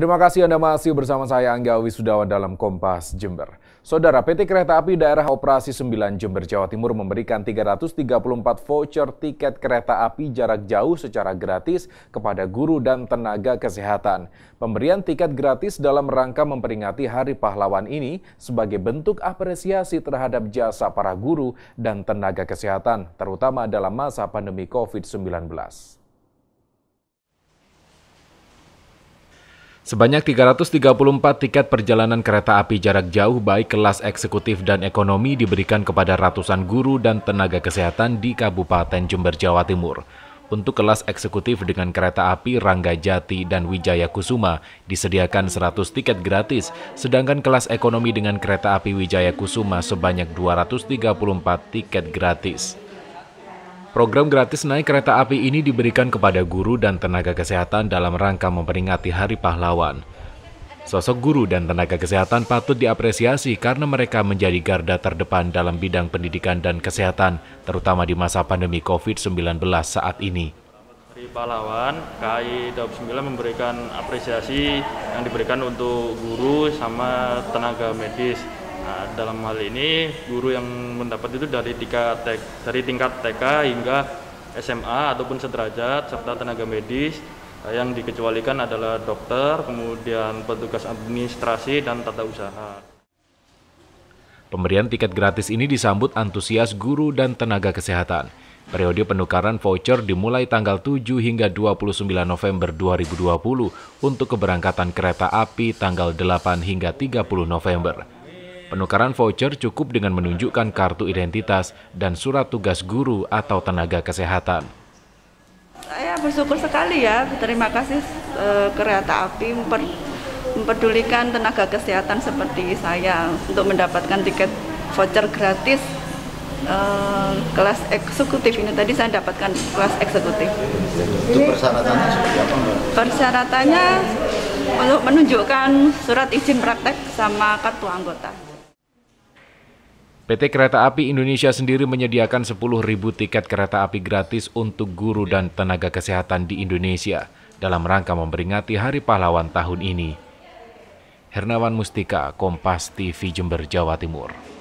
Terima kasih Anda masih bersama saya Angga Wisudawan dalam Kompas Jember. Saudara PT Kereta Api Daerah Operasi 9 Jember Jawa Timur memberikan 334 voucher tiket kereta api jarak jauh secara gratis kepada guru dan tenaga kesehatan. Pemberian tiket gratis dalam rangka memperingati Hari Pahlawan ini sebagai bentuk apresiasi terhadap jasa para guru dan tenaga kesehatan terutama dalam masa pandemi COVID-19. Sebanyak 334 tiket perjalanan kereta api jarak jauh baik kelas eksekutif dan ekonomi diberikan kepada ratusan guru dan tenaga kesehatan di Kabupaten Jember, Jawa Timur. Untuk kelas eksekutif dengan kereta api Rangga Jati dan Wijaya Kusuma disediakan 100 tiket gratis, sedangkan kelas ekonomi dengan kereta api Wijaya Kusuma sebanyak 234 tiket gratis. Program gratis naik kereta api ini diberikan kepada guru dan tenaga kesehatan dalam rangka memperingati Hari Pahlawan. Sosok guru dan tenaga kesehatan patut diapresiasi karena mereka menjadi garda terdepan dalam bidang pendidikan dan kesehatan, terutama di masa pandemi COVID-19 saat ini. Hari Pahlawan, KAI 29 memberikan apresiasi yang diberikan untuk guru sama tenaga medis Nah, dalam hal ini guru yang mendapat itu dari tingkat TK, dari tingkat TK hingga SMA ataupun sederajat serta tenaga medis nah, yang dikecualikan adalah dokter, kemudian petugas administrasi dan tata usaha. Pemberian tiket gratis ini disambut antusias guru dan tenaga kesehatan. Periode penukaran voucher dimulai tanggal 7 hingga 29 November 2020 untuk keberangkatan kereta api tanggal 8 hingga 30 November. Penukaran voucher cukup dengan menunjukkan kartu identitas dan surat tugas guru atau tenaga kesehatan. Saya bersyukur sekali ya, terima kasih e, kereta api memper, memperdulikan tenaga kesehatan seperti saya untuk mendapatkan tiket voucher gratis e, kelas eksekutif ini tadi saya dapatkan kelas eksekutif. Itu persyaratannya seperti apa? Persyaratannya untuk menunjukkan surat izin praktek sama kartu anggota. PT Kereta Api Indonesia sendiri menyediakan 10.000 tiket kereta api gratis untuk guru dan tenaga kesehatan di Indonesia dalam rangka memperingati Hari Pahlawan tahun ini. Hernawan Mustika, Kompas TV Jember, Jawa Timur.